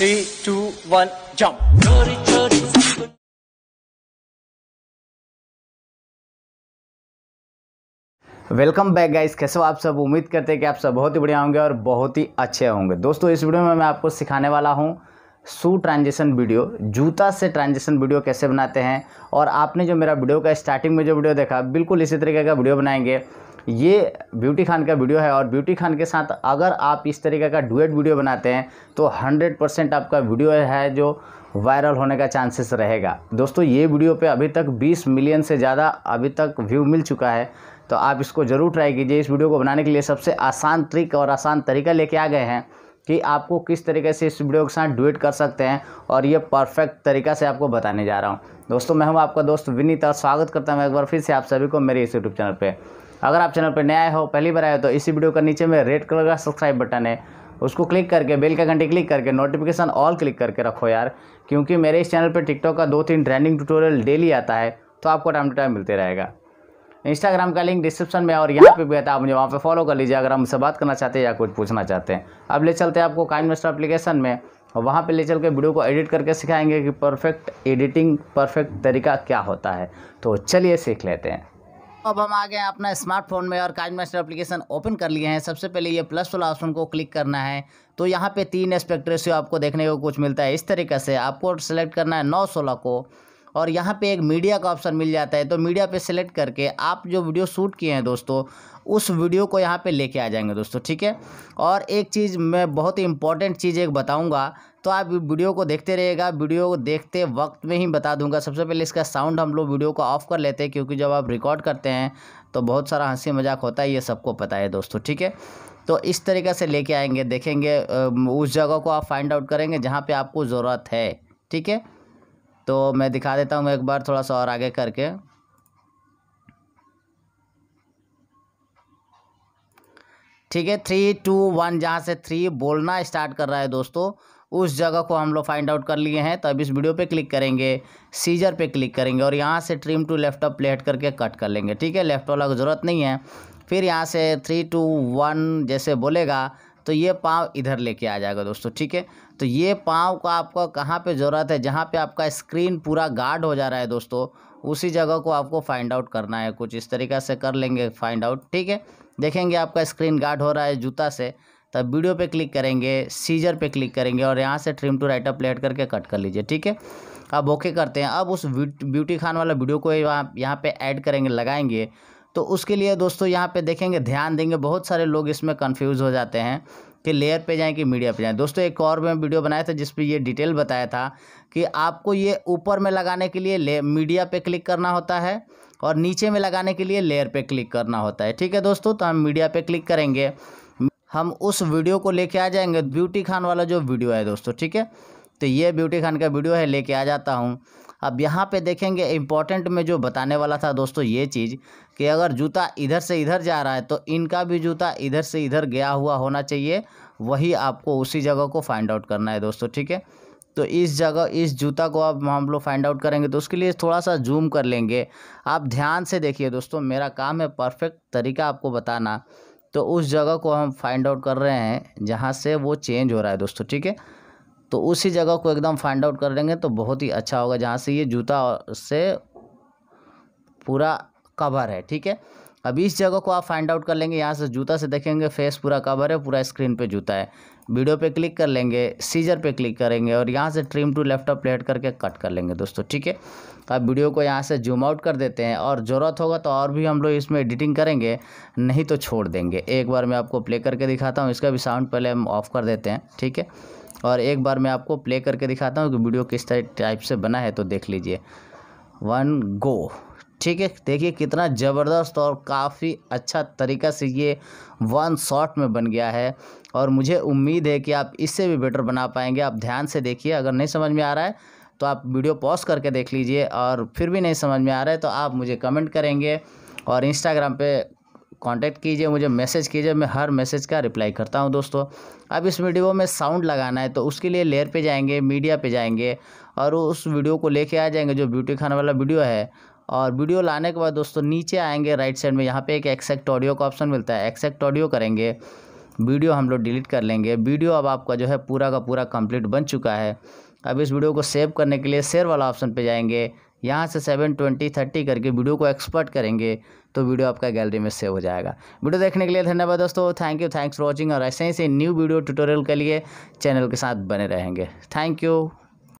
three, two, one, jump. Welcome back guys कैसे हो आप सब उम्मीद करते हैं कि आप सब बहुत ही बढ़िया होंगे और बहुत ही अच्छे होंगे दोस्तों इस वीडियो में मैं आपको सिखाने वाला हूँ शू ट्रांजेक्शन वीडियो जूता से ट्रांजेक्शन वीडियो कैसे बनाते हैं और आपने जो मेरा वीडियो का स्टार्टिंग में जो वीडियो देखा बिल्कुल इसी तरीके का वीडियो बनाएंगे ये ब्यूटी खान का वीडियो है और ब्यूटी खान के साथ अगर आप इस तरीके का डुएट वीडियो बनाते हैं तो हंड्रेड परसेंट आपका वीडियो है जो वायरल होने का चांसेस रहेगा दोस्तों ये वीडियो पे अभी तक 20 मिलियन से ज़्यादा अभी तक व्यू मिल चुका है तो आप इसको ज़रूर ट्राई कीजिए इस वीडियो को बनाने के लिए सबसे आसान ट्रिक और आसान तरीका लेके आ गए हैं कि आपको किस तरीके से इस वीडियो के साथ डुएट कर सकते हैं और ये परफेक्ट तरीका से आपको बताने जा रहा हूँ दोस्तों मैं हूँ आपका दोस्त विनीत और स्वागत करता हूँ एक बार फिर से आप सभी को मेरे इस यूट्यूब चैनल पर अगर आप चैनल पर नया आए हो पहली बार आए हो तो इसी वीडियो का नीचे में रेड कलर का सब्सक्राइब बटन है उसको क्लिक करके बेल का घंटी क्लिक करके नोटिफिकेशन ऑल क्लिक करके रखो यार क्योंकि मेरे इस चैनल पर टिकटॉक का दो तीन ट्रेंडिंग ट्यूटोरियल डेली आता है तो आपको टाइम टू टाइम मिलते रहेगा इंस्टाग्राम का लिंक डिस्क्रिप्शन में और यहाँ पे भी आता तो आप मुझे वहाँ पे फॉलो कर लीजिए अगर हमसे बात करना चाहते हैं या कुछ पूछना चाहते हैं अब ले चलते हैं आपको काइन मेस्टर एप्लीकेशन में और वहाँ पे ले चल के वीडियो को एडिट करके सिखाएंगे कि परफेक्ट एडिटिंग परफेक्ट तरीका क्या होता है तो चलिए सीख लेते हैं अब हम आ गए अपना स्मार्टफोन में और काज मास्टर अप्लीकेशन ओपन कर लिए हैं सबसे पहले ये प्लस वाला ऑप्शन को क्लिक करना है तो यहाँ पे तीन एस्पेक्ट रेशियो आपको देखने को कुछ मिलता है इस तरीके से आपको सेलेक्ट करना है नौ सोलह को और यहाँ पे एक मीडिया का ऑप्शन मिल जाता है तो मीडिया पे सेलेक्ट करके आप जो वीडियो शूट किए हैं दोस्तों उस वीडियो को यहाँ पे लेके आ जाएंगे दोस्तों ठीक है और एक चीज़ मैं बहुत ही इंपॉर्टेंट चीज़ एक बताऊँगा तो आप वीडियो को देखते रहेगा वीडियो को देखते वक्त में ही बता दूंगा सबसे पहले इसका साउंड हम लोग वीडियो को ऑफ़ कर लेते हैं क्योंकि जब आप रिकॉर्ड करते हैं तो बहुत सारा हंसी मजाक होता है ये सबको पता है दोस्तों ठीक है तो इस तरीके से लेके आएंगे देखेंगे उस जगह को आप फाइंड आउट करेंगे जहाँ पे आपको ज़रूरत है ठीक है तो मैं दिखा देता हूँ एक बार थोड़ा सा और आगे करके ठीक है थ्री टू वन जहाँ से थ्री बोलना स्टार्ट कर रहा है दोस्तों उस जगह को हम लोग फाइंड आउट कर लिए हैं तो अब इस वीडियो पे क्लिक करेंगे सीजर पे क्लिक करेंगे और यहाँ से trim to left up plate करके कट कर लेंगे ठीक है लेफ्ट वाला की ज़रूरत नहीं है फिर यहाँ से थ्री टू वन जैसे बोलेगा तो ये पाँव इधर लेके आ जाएगा दोस्तों ठीक है तो ये पाँव का आपको कहाँ पे ज़रूरत है जहाँ पे आपका स्क्रीन पूरा गार्ड हो जा रहा है दोस्तों उसी जगह को आपको फाइंड आउट करना है कुछ इस तरीका से कर लेंगे फाइंड आउट ठीक है देखेंगे आपका स्क्रीन गार्ड हो रहा है जूता से तब वीडियो पे क्लिक करेंगे सीजर पे क्लिक करेंगे और यहाँ से trim to right up late करके कट कर लीजिए ठीक है अब ओके करते हैं अब उस ब्यूटी खान वाला वीडियो को यहाँ यहाँ पे ऐड करेंगे लगाएंगे तो उसके लिए दोस्तों यहाँ पे देखेंगे ध्यान देंगे बहुत सारे लोग इसमें कन्फ्यूज़ हो जाते हैं कि लेयर पे जाएं कि मीडिया पे जाएं दोस्तों एक और मैं वीडियो बनाया था जिस ये डिटेल बताया था कि आपको ये ऊपर में लगाने के लिए मीडिया पे क्लिक करना होता है और नीचे में लगाने के लिए लेयर पे क्लिक करना होता है ठीक है दोस्तों तो हम मीडिया पे क्लिक करेंगे हम उस वीडियो को लेके आ जाएंगे ब्यूटी खान वाला जो वीडियो है दोस्तों ठीक है तो ये ब्यूटी खान का वीडियो है लेके आ जाता हूँ अब यहाँ पे देखेंगे इम्पॉर्टेंट में जो बताने वाला था दोस्तों ये चीज़ कि अगर जूता इधर से इधर जा रहा है तो इनका भी जूता इधर से इधर गया हुआ होना चाहिए वही आपको उसी जगह को फाइंड आउट करना है दोस्तों ठीक है तो इस जगह इस जूता को आप हम लोग फाइंड आउट करेंगे तो उसके लिए थोड़ा सा जूम कर लेंगे आप ध्यान से देखिए दोस्तों मेरा काम है परफेक्ट तरीका आपको बताना तो उस जगह को हम फाइंड आउट कर रहे हैं जहाँ से वो चेंज हो रहा है दोस्तों ठीक है तो उसी जगह को एकदम फाइंड आउट कर लेंगे तो बहुत ही अच्छा होगा जहाँ से ये जूता से पूरा कवर है ठीक है अब इस जगह को आप फाइंड आउट कर लेंगे यहाँ से जूता से देखेंगे फेस पूरा कवर है पूरा स्क्रीन पे जूता है वीडियो पे क्लिक कर लेंगे सीजर पे क्लिक करेंगे और यहाँ से ट्रिम टू लैपटॉप प्लेट करके कट कर लेंगे दोस्तों ठीक है अब वीडियो तो को यहाँ से जूम आउट कर देते हैं और ज़रूरत होगा तो और भी हम लोग इसमें एडिटिंग करेंगे नहीं तो छोड़ देंगे एक बार मैं आपको प्ले करके दिखाता हूँ इसका भी साउंड पहले हम ऑफ कर देते हैं ठीक है और एक बार मैं आपको प्ले करके दिखाता हूँ कि वीडियो किस टाइप से बना है तो देख लीजिए वन गो ठीक है देखिए कितना ज़बरदस्त और काफ़ी अच्छा तरीका से ये वन शॉट में बन गया है और मुझे उम्मीद है कि आप इससे भी बेटर बना पाएंगे आप ध्यान से देखिए अगर नहीं समझ में आ रहा है तो आप वीडियो पॉज करके देख लीजिए और फिर भी नहीं समझ में आ रहा है तो आप मुझे कमेंट करेंगे और इंस्टाग्राम पे कांटेक्ट कीजिए मुझे मैसेज कीजिए मैं हर मैसेज का रिप्लाई करता हूं दोस्तों अब इस वीडियो में साउंड लगाना है तो उसके लिए लेयर पे जाएंगे मीडिया पे जाएंगे और उस वीडियो को लेके आ जाएंगे जो ब्यूटी खाना वाला वीडियो है और वीडियो लाने के बाद दोस्तों नीचे आएंगे राइट साइड में यहाँ पे एक एक्सेक्ट ऑडियो का ऑप्शन मिलता है एक्सेक्ट ऑडियो करेंगे वीडियो हम लोग डिलीट कर लेंगे वीडियो अब आपका जो है पूरा का पूरा कंप्लीट बन चुका है अब इस वीडियो को सेव करने के लिए शेयर वाला ऑप्शन पर जाएंगे यहाँ से सेवन ट्वेंटी थर्टी करके वीडियो को एक्सपर्ट करेंगे तो वीडियो आपका गैलरी में सेव हो जाएगा वीडियो देखने के लिए धन्यवाद दोस्तों thank you thanks for watching और ऐसे ही से न्यू वीडियो ट्यूटोरियल के लिए चैनल के साथ बने रहेंगे थैंक यू